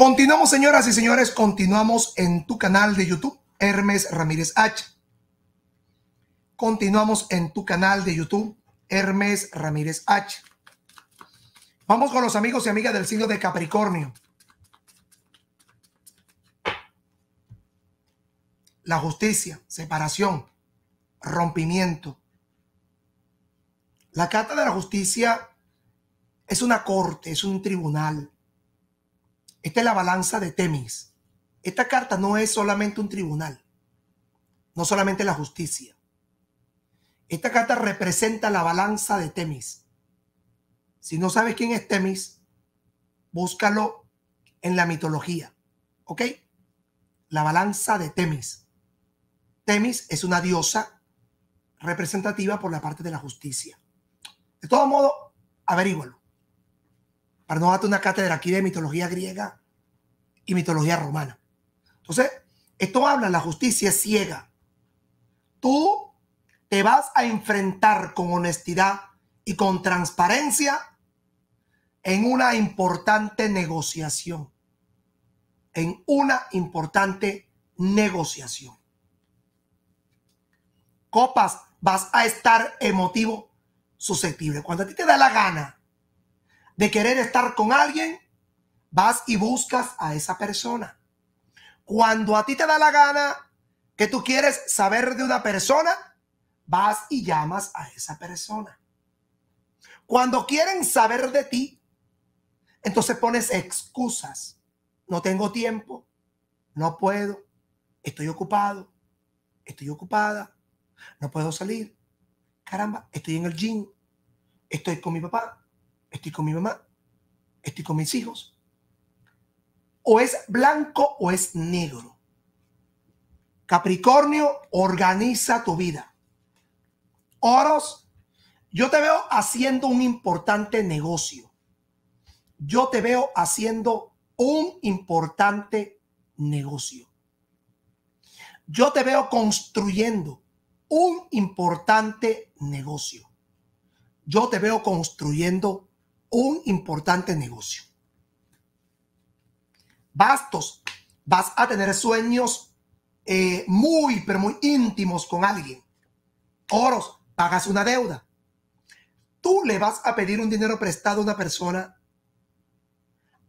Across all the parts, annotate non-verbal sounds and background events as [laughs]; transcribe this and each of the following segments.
Continuamos, señoras y señores, continuamos en tu canal de YouTube, Hermes Ramírez H. Continuamos en tu canal de YouTube, Hermes Ramírez H. Vamos con los amigos y amigas del signo de Capricornio. La justicia, separación, rompimiento. La carta de la justicia es una corte, es un tribunal esta es la balanza de Temis. Esta carta no es solamente un tribunal, no solamente la justicia. Esta carta representa la balanza de Temis. Si no sabes quién es Temis, búscalo en la mitología. ¿Ok? La balanza de Temis. Temis es una diosa representativa por la parte de la justicia. De todo modo, averígualo para no darte una cátedra aquí de mitología griega y mitología romana. Entonces, esto habla, la justicia ciega. Tú te vas a enfrentar con honestidad y con transparencia en una importante negociación. En una importante negociación. Copas, vas a estar emotivo, susceptible. Cuando a ti te da la gana de querer estar con alguien, vas y buscas a esa persona. Cuando a ti te da la gana que tú quieres saber de una persona, vas y llamas a esa persona. Cuando quieren saber de ti, entonces pones excusas. No tengo tiempo, no puedo, estoy ocupado, estoy ocupada, no puedo salir. Caramba, estoy en el gym, estoy con mi papá, estoy con mi mamá, estoy con mis hijos. O es blanco o es negro. Capricornio, organiza tu vida. Oros, yo te veo haciendo un importante negocio. Yo te veo haciendo un importante negocio. Yo te veo construyendo un importante negocio. Yo te veo construyendo un importante negocio. Bastos, vas a tener sueños eh, muy, pero muy íntimos con alguien. Oros, pagas una deuda. Tú le vas a pedir un dinero prestado a una persona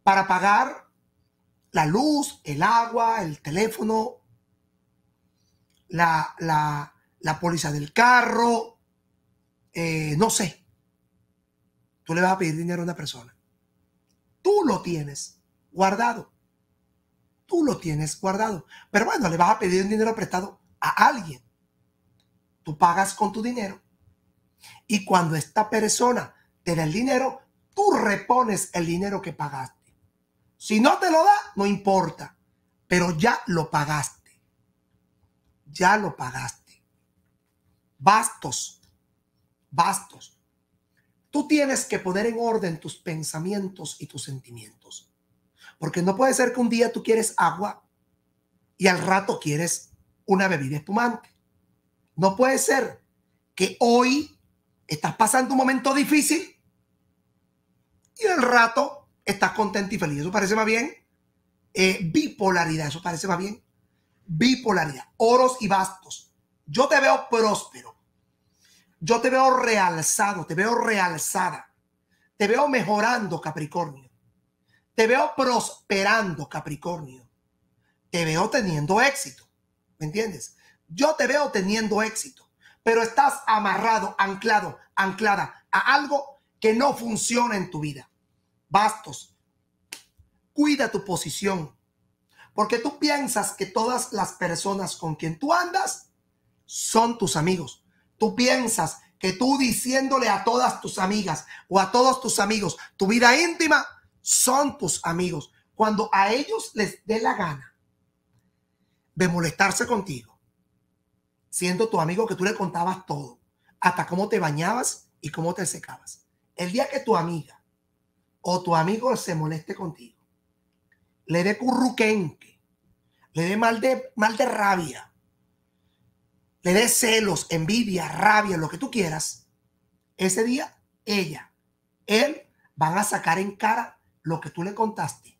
para pagar la luz, el agua, el teléfono, la, la, la póliza del carro, eh, no sé le vas a pedir dinero a una persona. Tú lo tienes guardado. Tú lo tienes guardado. Pero bueno, le vas a pedir un dinero prestado a alguien. Tú pagas con tu dinero. Y cuando esta persona te da el dinero, tú repones el dinero que pagaste. Si no te lo da, no importa. Pero ya lo pagaste. Ya lo pagaste. Bastos. Bastos. Tú tienes que poner en orden tus pensamientos y tus sentimientos. Porque no puede ser que un día tú quieres agua y al rato quieres una bebida espumante. No puede ser que hoy estás pasando un momento difícil y al rato estás contento y feliz. Eso parece más bien eh, bipolaridad. Eso parece más bien bipolaridad. Oros y bastos. Yo te veo próspero. Yo te veo realzado, te veo realzada. Te veo mejorando, Capricornio. Te veo prosperando, Capricornio. Te veo teniendo éxito. ¿Me entiendes? Yo te veo teniendo éxito, pero estás amarrado, anclado, anclada a algo que no funciona en tu vida. Bastos. Cuida tu posición, porque tú piensas que todas las personas con quien tú andas son tus amigos Tú piensas que tú diciéndole a todas tus amigas o a todos tus amigos, tu vida íntima son tus amigos. Cuando a ellos les dé la gana de molestarse contigo, siendo tu amigo que tú le contabas todo, hasta cómo te bañabas y cómo te secabas. El día que tu amiga o tu amigo se moleste contigo, le dé curruquenque, le dé mal de, mal de rabia, le des celos, envidia, rabia, lo que tú quieras, ese día ella, él van a sacar en cara lo que tú le contaste.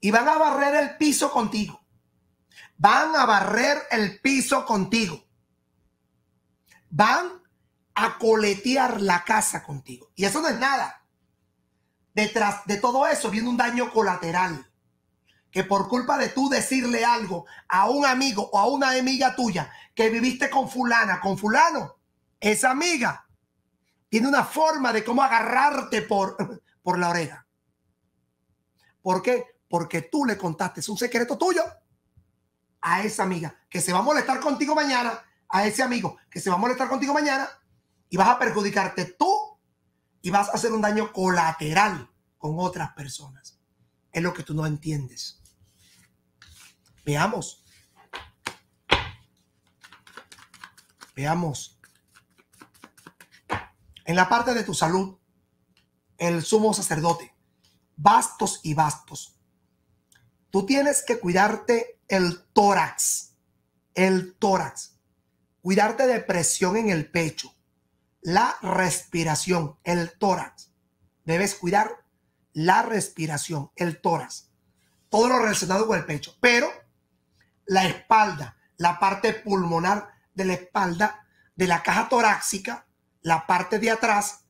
Y van a barrer el piso contigo. Van a barrer el piso contigo. Van a coletear la casa contigo. Y eso no es nada. Detrás de todo eso viene un daño colateral que por culpa de tú decirle algo a un amigo o a una amiga tuya que viviste con fulana, con fulano, esa amiga tiene una forma de cómo agarrarte por, [laughs] por la oreja. ¿Por qué? Porque tú le contaste, un secreto tuyo a esa amiga que se va a molestar contigo mañana, a ese amigo que se va a molestar contigo mañana y vas a perjudicarte tú y vas a hacer un daño colateral con otras personas. Es lo que tú no entiendes. Veamos. Veamos. En la parte de tu salud, el sumo sacerdote, bastos y bastos. Tú tienes que cuidarte el tórax, el tórax, cuidarte de presión en el pecho, la respiración, el tórax. Debes cuidar la respiración, el tórax, todo lo relacionado con el pecho. Pero la espalda, la parte pulmonar de la espalda, de la caja torácica, la parte de atrás,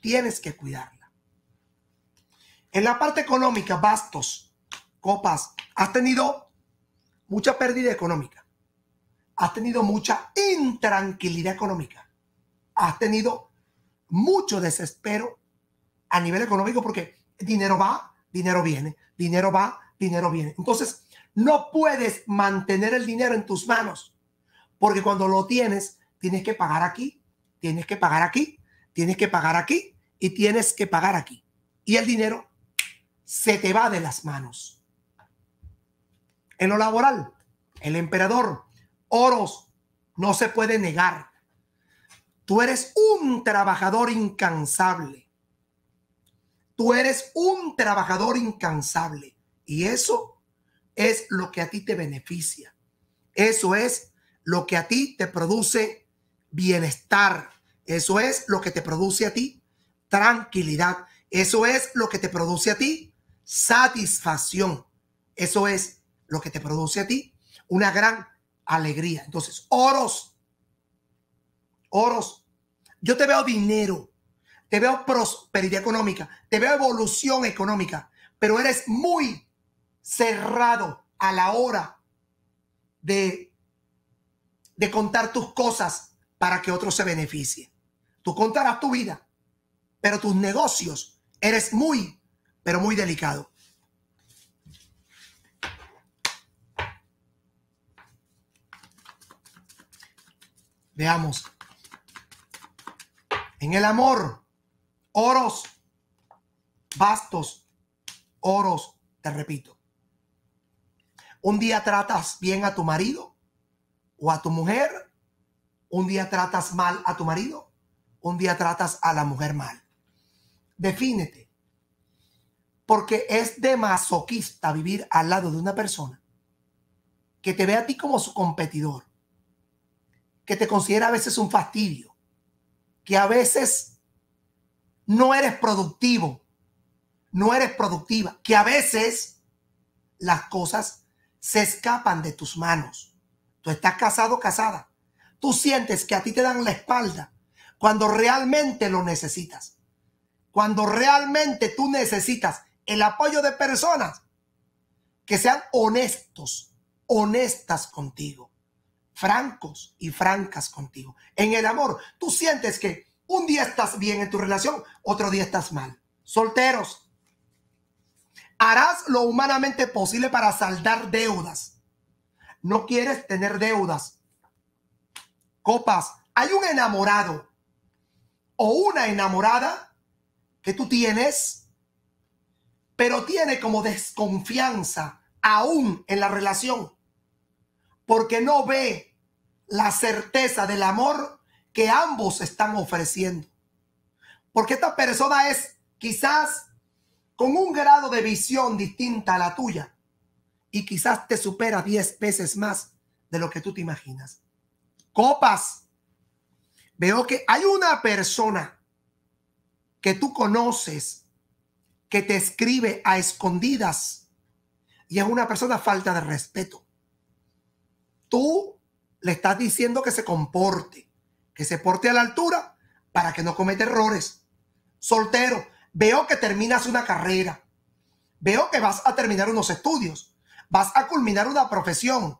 tienes que cuidarla. En la parte económica, bastos, copas, has tenido mucha pérdida económica, has tenido mucha intranquilidad económica, has tenido mucho desespero a nivel económico porque dinero va, dinero viene, dinero va, dinero viene. Entonces, no puedes mantener el dinero en tus manos, porque cuando lo tienes, tienes que pagar aquí, tienes que pagar aquí, tienes que pagar aquí y tienes que pagar aquí. Y el dinero se te va de las manos. En lo laboral, el emperador, oros, no se puede negar. Tú eres un trabajador incansable. Tú eres un trabajador incansable. Y eso es lo que a ti te beneficia. Eso es lo que a ti te produce bienestar. Eso es lo que te produce a ti tranquilidad. Eso es lo que te produce a ti satisfacción. Eso es lo que te produce a ti una gran alegría. Entonces, oros, oros. Yo te veo dinero, te veo prosperidad económica, te veo evolución económica, pero eres muy cerrado a la hora de, de contar tus cosas para que otros se beneficien. Tú contarás tu vida, pero tus negocios eres muy, pero muy delicado. Veamos. En el amor, oros, bastos, oros, te repito. Un día tratas bien a tu marido o a tu mujer, un día tratas mal a tu marido, un día tratas a la mujer mal. Defínete. Porque es de masoquista vivir al lado de una persona que te ve a ti como su competidor, que te considera a veces un fastidio, que a veces no eres productivo, no eres productiva, que a veces las cosas se escapan de tus manos. Tú estás casado, casada. Tú sientes que a ti te dan la espalda cuando realmente lo necesitas. Cuando realmente tú necesitas el apoyo de personas que sean honestos, honestas contigo, francos y francas contigo. En el amor, tú sientes que un día estás bien en tu relación, otro día estás mal. Solteros, harás lo humanamente posible para saldar deudas. No quieres tener deudas. Copas, hay un enamorado o una enamorada que tú tienes, pero tiene como desconfianza aún en la relación, porque no ve la certeza del amor que ambos están ofreciendo. Porque esta persona es quizás con un grado de visión distinta a la tuya y quizás te supera 10 veces más de lo que tú te imaginas. Copas. Veo que hay una persona que tú conoces que te escribe a escondidas y es una persona falta de respeto. Tú le estás diciendo que se comporte, que se porte a la altura para que no cometa errores. Soltero, Veo que terminas una carrera. Veo que vas a terminar unos estudios. Vas a culminar una profesión.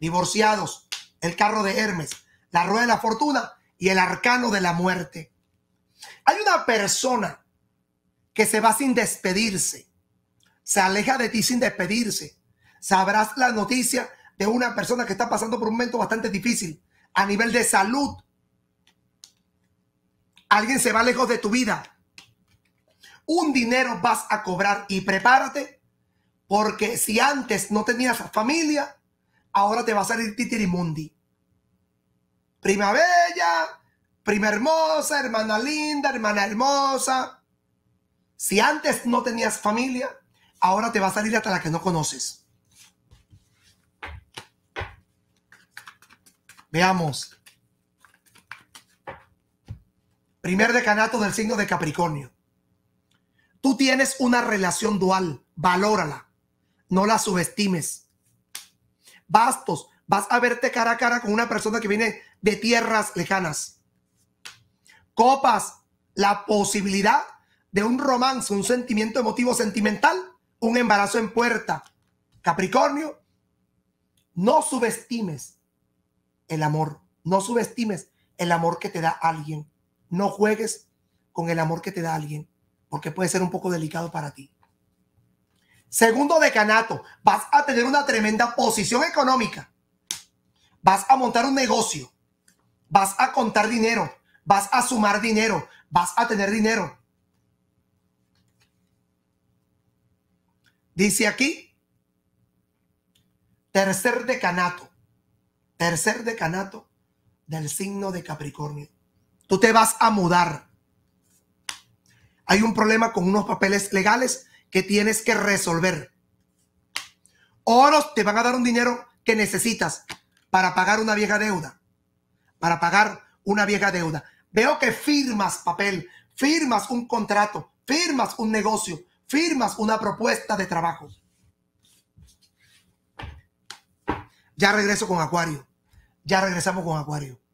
Divorciados, el carro de Hermes, la rueda de la fortuna y el arcano de la muerte. Hay una persona que se va sin despedirse. Se aleja de ti sin despedirse. Sabrás la noticia de una persona que está pasando por un momento bastante difícil a nivel de salud. Alguien se va lejos de tu vida un dinero vas a cobrar y prepárate, porque si antes no tenías familia, ahora te va a salir titirimundi. Prima bella, prima hermosa, hermana linda, hermana hermosa. Si antes no tenías familia, ahora te va a salir hasta la que no conoces. Veamos. Primer decanato del signo de Capricornio. Tú tienes una relación dual, valórala, no la subestimes. Bastos, vas a verte cara a cara con una persona que viene de tierras lejanas. Copas, la posibilidad de un romance, un sentimiento emotivo sentimental, un embarazo en puerta. Capricornio, no subestimes el amor, no subestimes el amor que te da alguien. No juegues con el amor que te da alguien porque puede ser un poco delicado para ti. Segundo decanato, vas a tener una tremenda posición económica. Vas a montar un negocio. Vas a contar dinero. Vas a sumar dinero. Vas a tener dinero. Dice aquí, tercer decanato. Tercer decanato del signo de Capricornio. Tú te vas a mudar hay un problema con unos papeles legales que tienes que resolver. Oros te van a dar un dinero que necesitas para pagar una vieja deuda. Para pagar una vieja deuda. Veo que firmas papel, firmas un contrato, firmas un negocio, firmas una propuesta de trabajo. Ya regreso con Acuario. Ya regresamos con Acuario.